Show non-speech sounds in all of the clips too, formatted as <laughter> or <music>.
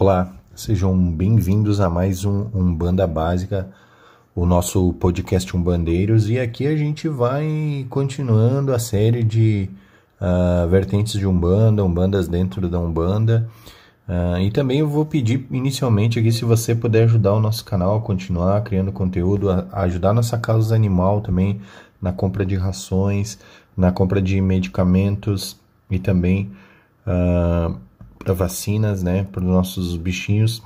Olá, sejam bem-vindos a mais um, um Banda Básica, o nosso podcast Umbandeiros, e aqui a gente vai continuando a série de uh, vertentes de Umbanda, Umbandas dentro da Umbanda. Uh, e também eu vou pedir inicialmente aqui se você puder ajudar o nosso canal a continuar criando conteúdo, a, ajudar a nossa causa animal também na compra de rações, na compra de medicamentos e também uh, para vacinas, né, para os nossos bichinhos.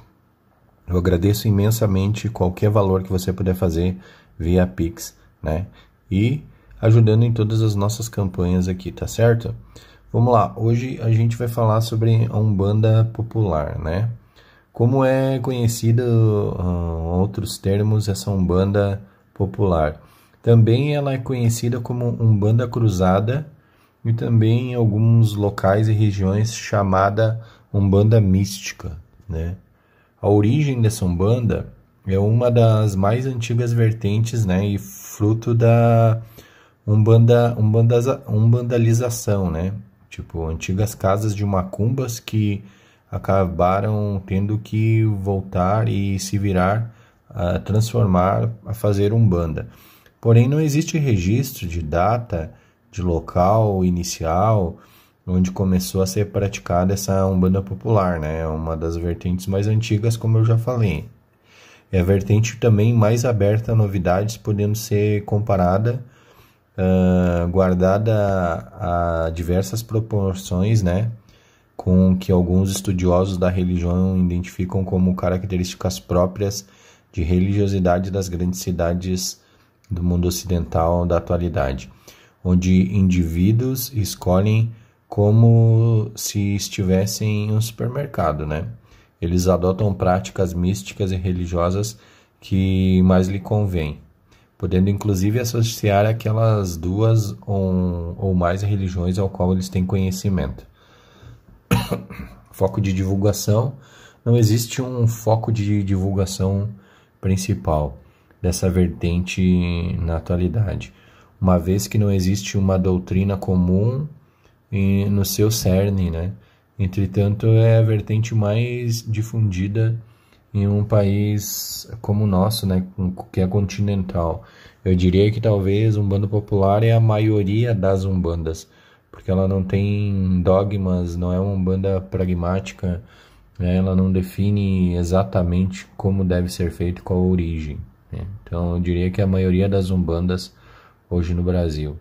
Eu agradeço imensamente qualquer valor que você puder fazer via Pix, né? E ajudando em todas as nossas campanhas aqui, tá certo? Vamos lá, hoje a gente vai falar sobre a Umbanda popular, né? Como é conhecida ah, outros termos essa Umbanda popular? Também ela é conhecida como Umbanda cruzada e também em alguns locais e regiões chamada Umbanda Mística. Né? A origem dessa Umbanda é uma das mais antigas vertentes né? e fruto da umbanda, umbanda, umbandalização, né? tipo antigas casas de macumbas que acabaram tendo que voltar e se virar a transformar, a fazer umbanda. Porém, não existe registro de data de local inicial onde começou a ser praticada essa umbanda popular, né? É uma das vertentes mais antigas, como eu já falei. É a vertente também mais aberta a novidades, podendo ser comparada, uh, guardada a, a diversas proporções, né? Com que alguns estudiosos da religião identificam como características próprias de religiosidade das grandes cidades do mundo ocidental da atualidade onde indivíduos escolhem como se estivessem em um supermercado, né? Eles adotam práticas místicas e religiosas que mais lhe convém, podendo inclusive associar aquelas duas ou, ou mais religiões ao qual eles têm conhecimento. <coughs> foco de divulgação: não existe um foco de divulgação principal dessa vertente na atualidade uma vez que não existe uma doutrina comum em, no seu cerne, né? Entretanto, é a vertente mais difundida em um país como o nosso, né, que é continental. Eu diria que talvez Umbanda Popular é a maioria das Umbandas, porque ela não tem dogmas, não é uma Umbanda pragmática, né, ela não define exatamente como deve ser feito, qual a origem. Né. Então, eu diria que a maioria das Umbandas hoje no Brasil.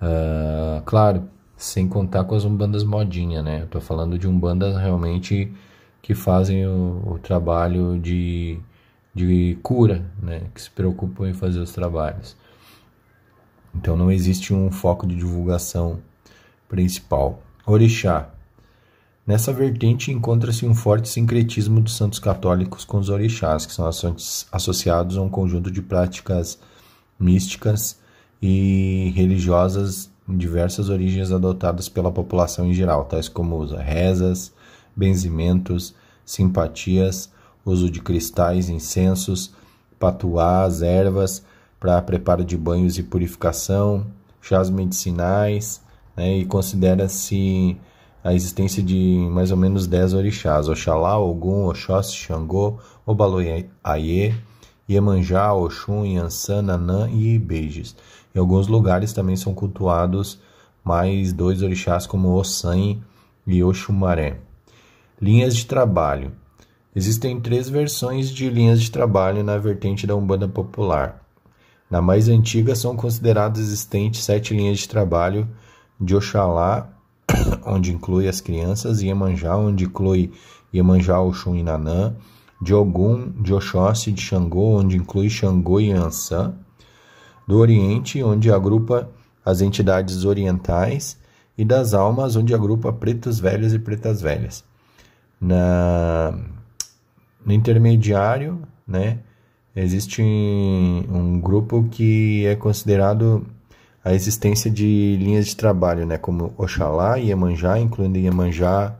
Uh, claro, sem contar com as umbandas modinha, né? Eu tô falando de umbandas realmente que fazem o, o trabalho de, de cura, né? Que se preocupam em fazer os trabalhos. Então não existe um foco de divulgação principal. Orixá. Nessa vertente encontra-se um forte sincretismo dos santos católicos com os orixás, que são associados a um conjunto de práticas místicas e religiosas em diversas origens adotadas pela população em geral, tais como rezas, benzimentos, simpatias, uso de cristais, incensos, patuás, ervas para preparo de banhos e purificação, chás medicinais, né, e considera-se a existência de mais ou menos 10 orixás, Oxalá, Ogum, Oxóssi, Xangô, Obaloiaê, Iemanjá, Oxum, Yansan, Nanã e Ibejes. Em alguns lugares também são cultuados mais dois orixás como Ossan e Oxumaré. Linhas de trabalho. Existem três versões de linhas de trabalho na vertente da Umbanda popular. Na mais antiga são consideradas existentes sete linhas de trabalho de Oxalá, <coughs> onde inclui as crianças, e Iemanjá, onde inclui Iemanjá, Oxum e Nanã, de Ogum, de Oxóssi, de Xangô, onde inclui Xangô e Ansã, do Oriente, onde agrupa as entidades orientais, e das almas, onde agrupa pretos velhos e pretas velhas. Na, no intermediário, né, existe um grupo que é considerado a existência de linhas de trabalho, né, como Oxalá, Iemanjá, incluindo Iemanjá,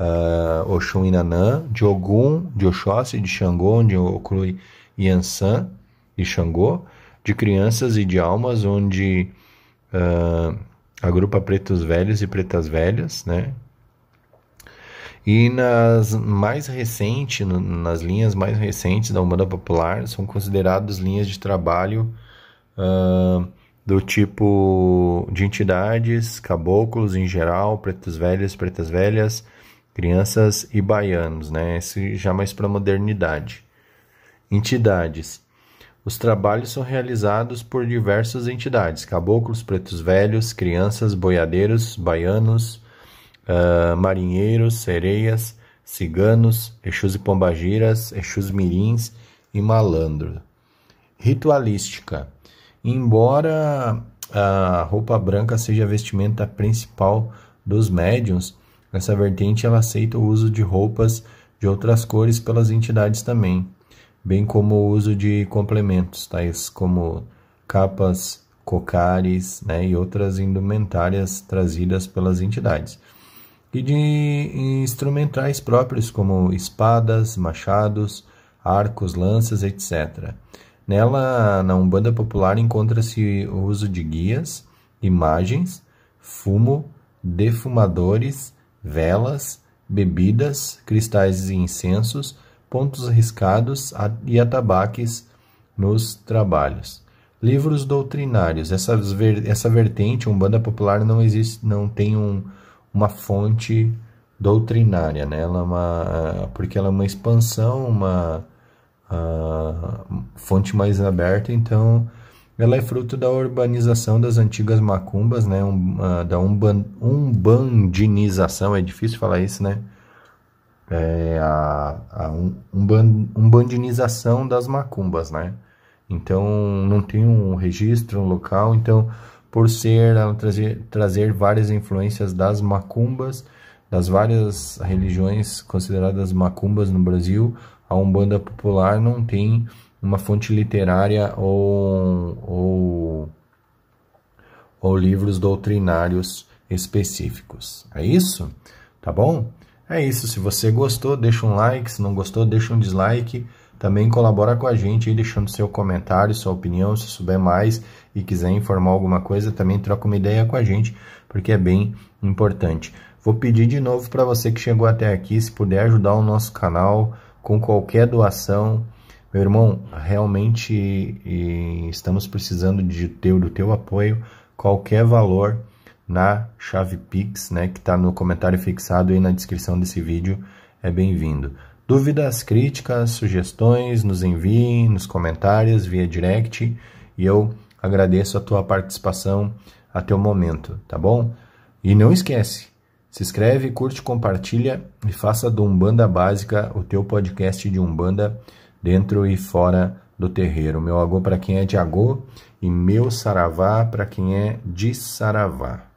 uh, Oxum e Nanã, de Ogum, de Oxóssi, de Xangô, onde Oklui e Ansan e Xangô, de crianças e de almas, onde uh, agrupa pretos velhos e pretas velhas, né? E nas mais recentes, nas linhas mais recentes da Umbanda Popular, são consideradas linhas de trabalho uh, do tipo de entidades, caboclos em geral, pretos velhos, pretas velhas, crianças e baianos, né? Esse já é mais para a modernidade. Entidades. Os trabalhos são realizados por diversas entidades: caboclos, pretos velhos, crianças, boiadeiros, baianos, uh, marinheiros, sereias, ciganos, exus e pombagiras, exus mirins e malandro. Ritualística. Embora a roupa branca seja a vestimenta principal dos médiums, Nessa vertente, ela aceita o uso de roupas de outras cores pelas entidades também, bem como o uso de complementos, tais como capas, cocares né, e outras indumentárias trazidas pelas entidades, e de instrumentais próprios como espadas, machados, arcos, lanças, etc. Nela, na Umbanda Popular, encontra-se o uso de guias, imagens, fumo, defumadores, velas, bebidas, cristais e incensos, pontos riscados e atabaques nos trabalhos. Livros doutrinários. Essa, ver, essa vertente, Umbanda Popular, não existe, não tem um, uma fonte doutrinária, né? Ela é uma, ah, porque ela é uma expansão, uma uh, fonte mais aberta, então ela é fruto da urbanização das antigas macumbas, né? Um, uh, da umban, umbandinização, é difícil falar isso, né? É a, a umban, umbandinização das macumbas, né? Então, não tem um registro, um local. Então, por ser, ela trazer, trazer várias influências das macumbas, das várias religiões consideradas macumbas no Brasil, a Umbanda popular não tem uma fonte literária ou, ou, ou livros doutrinários específicos. É isso? Tá bom? É isso. Se você gostou, deixa um like. Se não gostou, deixa um dislike. Também colabora com a gente aí deixando seu comentário, sua opinião, se souber mais e quiser informar alguma coisa, também troca uma ideia com a gente, porque é bem importante. Vou pedir de novo para você que chegou até aqui, se puder ajudar o nosso canal com qualquer doação, meu irmão, realmente estamos precisando de teu, do teu apoio, qualquer valor na chave Pix, né, que está no comentário fixado aí na descrição desse vídeo, é bem-vindo. Dúvidas, críticas, sugestões, nos enviem nos comentários via direct e eu agradeço a tua participação até o momento, tá bom? E não esquece, se inscreve, curte, compartilha e faça do Umbanda Básica o teu podcast de Umbanda dentro e fora do terreiro. Meu agô para quem é de agô e meu saravá para quem é de saravá.